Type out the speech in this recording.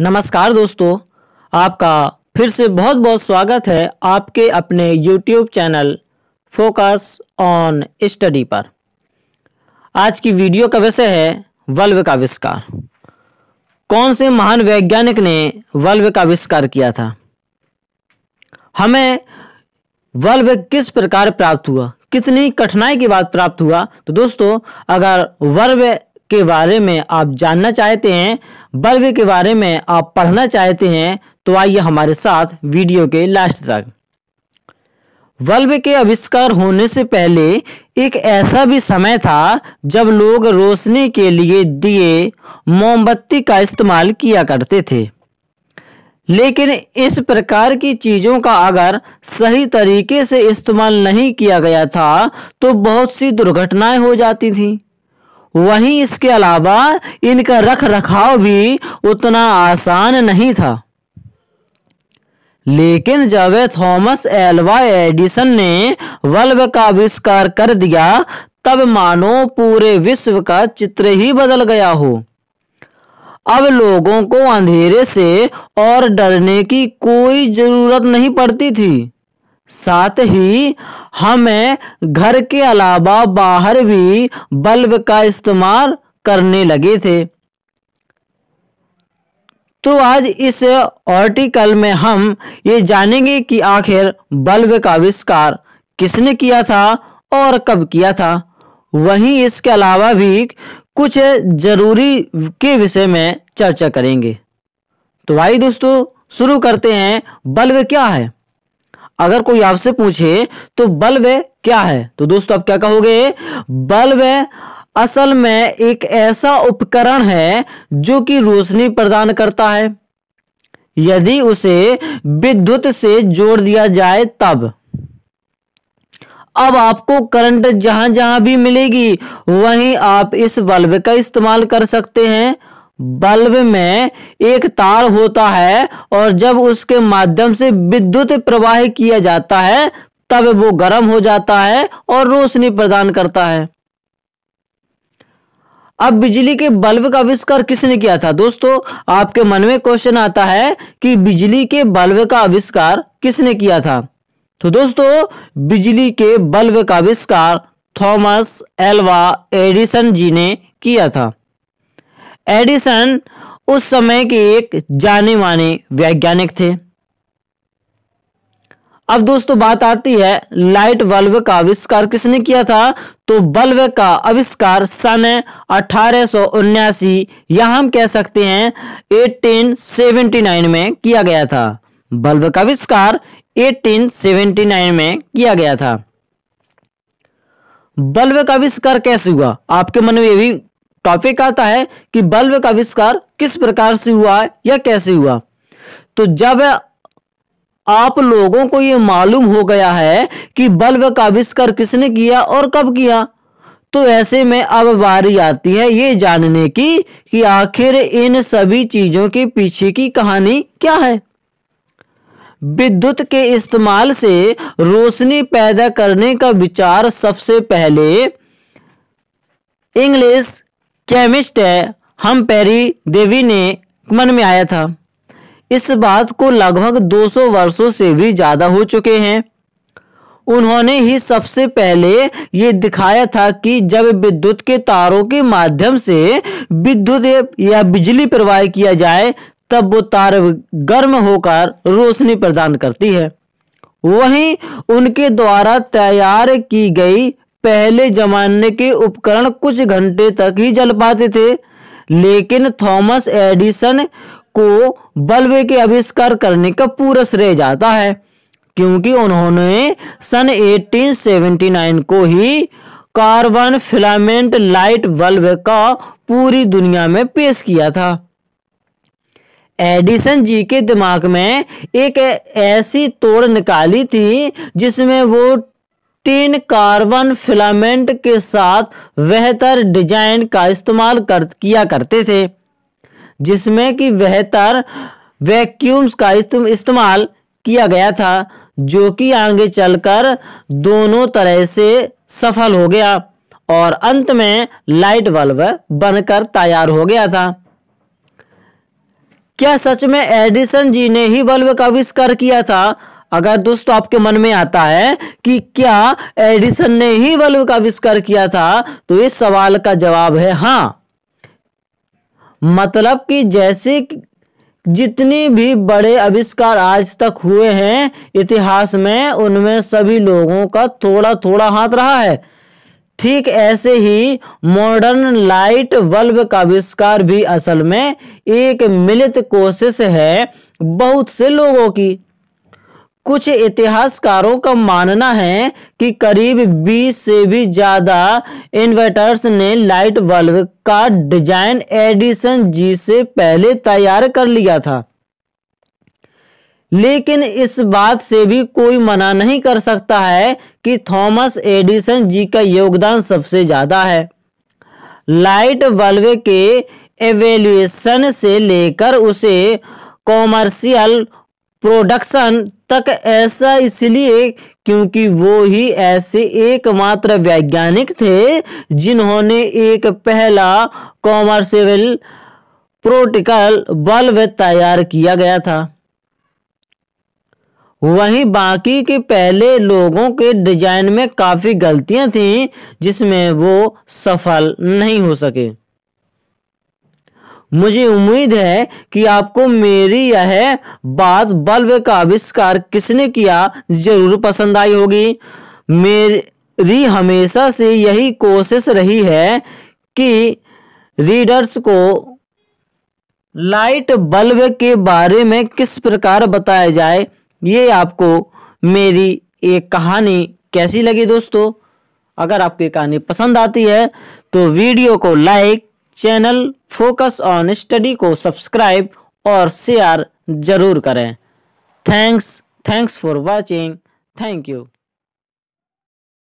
नमस्कार दोस्तों आपका फिर से बहुत बहुत स्वागत है आपके अपने YouTube channel focus on study पर आज की वीडियो का विषय है वल्व का आविष्कार कौन से महान वैज्ञानिक ने वल्व का आविष्कार किया था हमें वल्व किस प्रकार प्राप्त हुआ कितनी कठिनाई के बाद प्राप्त हुआ तो दोस्तों अगर वल्व के बारे में आप जानना चाहते हैं बल्ब के बारे में आप पढ़ना चाहते हैं तो आइए हमारे साथ वीडियो के लास्ट तक बल्ब के आविष्कार होने से पहले एक ऐसा भी समय था जब लोग रोशनी के लिए दिए मोमबत्ती का इस्तेमाल किया करते थे लेकिन इस प्रकार की चीज़ों का अगर सही तरीके से इस्तेमाल नहीं किया गया था तो बहुत सी दुर्घटनाएं हो जाती थीं वहीं इसके अलावा इनका रख रखाव भी उतना आसान नहीं था लेकिन जब थॉमस एल्वा एडिसन ने बल्ब का आविष्कार कर दिया तब मानो पूरे विश्व का चित्र ही बदल गया हो अब लोगों को अंधेरे से और डरने की कोई जरूरत नहीं पड़ती थी साथ ही हमें घर के अलावा बाहर भी बल्ब का इस्तेमाल करने लगे थे तो आज इस आर्टिकल में हम ये जानेंगे कि आखिर बल्ब का आविष्कार किसने किया था और कब किया था वहीं इसके अलावा भी कुछ जरूरी के विषय में चर्चा करेंगे तो भाई दोस्तों शुरू करते हैं बल्ब क्या है अगर कोई आपसे पूछे तो बल क्या है तो दोस्तों आप क्या कहोगे बल असल में एक ऐसा उपकरण है जो कि रोशनी प्रदान करता है यदि उसे विद्युत से जोड़ दिया जाए तब अब आपको करंट जहां जहां भी मिलेगी वहीं आप इस बल्ब का इस्तेमाल कर सकते हैं बल्ब में एक तार होता है और जब उसके माध्यम से विद्युत प्रवाह किया जाता है तब वो गर्म हो जाता है और रोशनी प्रदान करता है अब बिजली के बल्ब का आविष्कार किसने किया था दोस्तों आपके मन में क्वेश्चन आता है कि बिजली के बल्ब का आविष्कार किसने किया था तो दोस्तों बिजली के बल्ब का आविष्कार थॉमस एल्वा एडिसन जी ने किया था एडिसन उस समय के एक जाने माने वैज्ञानिक थे अब दोस्तों बात आती है लाइट बल्ब का आविष्कार किसने किया था तो बल्ब का आविष्कार सन अठारह या हम कह सकते हैं 1879 में किया गया था बल्ब का आविष्कार 1879 में किया गया था बल्ब का आविष्कार कैसे हुआ आपके मन में ये भी टॉपिक आता है कि बल्ब का आविष्कार किस प्रकार से हुआ है या कैसे हुआ तो जब आप लोगों को यह मालूम हो गया है कि बल्ब का आविष्कार किसने किया और कब किया तो ऐसे में अब बारी आती है ये जानने की कि आखिर इन सभी चीजों के पीछे की कहानी क्या है विद्युत के इस्तेमाल से रोशनी पैदा करने का विचार सबसे पहले इंग्लिश केमिस्ट है हम पैरी देवी ने मन में आया था इस बात को लगभग 200 वर्षों से भी ज़्यादा हो चुके हैं उन्होंने ही सबसे पहले ये दिखाया था कि जब विद्युत के तारों के माध्यम से विद्युत या बिजली प्रवाह किया जाए तब वो तार गर्म होकर रोशनी प्रदान करती है वहीं उनके द्वारा तैयार की गई पहले जमाने के उपकरण कुछ घंटे तक ही जल पाते थे लेकिन थॉमस एडिसन को बल्ब के आविष्कार करने का पूरा श्रेय जाता है क्योंकि उन्होंने सन 1879 को ही कार्बन फिलामेंट लाइट बल्ब का पूरी दुनिया में पेश किया था एडिसन जी के दिमाग में एक ऐसी तोड़ निकाली थी जिसमें वो तीन कार्बन फिलामेंट के साथ बेहतर डिजाइन का इस्तेमाल कर किया करते थे जिसमें कि बेहतर वैक्यूम्स का इस्तेमाल किया गया था जो कि आगे चलकर दोनों तरह से सफल हो गया और अंत में लाइट बल्ब बनकर तैयार हो गया था क्या सच में एडिसन जी ने ही बल्ब का आविष्कार किया था अगर दोस्तों आपके मन में आता है कि क्या एडिसन ने ही बल्ब का आविष्कार किया था तो इस सवाल का जवाब है हाँ मतलब कि जैसे जितने भी बड़े आविष्कार आज तक हुए हैं इतिहास में उनमें सभी लोगों का थोड़ा थोड़ा हाथ रहा है ठीक ऐसे ही मॉडर्न लाइट बल्ब का आविष्कार भी असल में एक मिलित कोशिश है बहुत से लोगों की कुछ इतिहासकारों का मानना है कि करीब 20 से भी ज़्यादा इन्वर्टर्स ने लाइट बल्ब का डिजाइन एडिसन जी से पहले तैयार कर लिया था लेकिन इस बात से भी कोई मना नहीं कर सकता है कि थॉमस एडिसन जी का योगदान सबसे ज़्यादा है लाइट बल्ब के एवेल्युएशन से लेकर उसे कॉमर्शियल प्रोडक्शन तक ऐसा इसलिए क्योंकि वो ही ऐसे एकमात्र वैज्ञानिक थे जिन्होंने एक पहला कॉमर्सेबल प्रोटिकल बल्ब तैयार किया गया था वहीं बाकी के पहले लोगों के डिजाइन में काफ़ी गलतियां थीं जिसमें वो सफल नहीं हो सके मुझे उम्मीद है कि आपको मेरी यह बात बल्ब का आविष्कार किसने किया जरूर पसंद आई होगी मेरी हमेशा से यही कोशिश रही है कि रीडर्स को लाइट बल्ब के बारे में किस प्रकार बताया जाए ये आपको मेरी एक कहानी कैसी लगी दोस्तों अगर आपकी कहानी पसंद आती है तो वीडियो को like channel focus on study को सब्सक्राइब और शेयर जरूर करें thanks thanks for watching thank you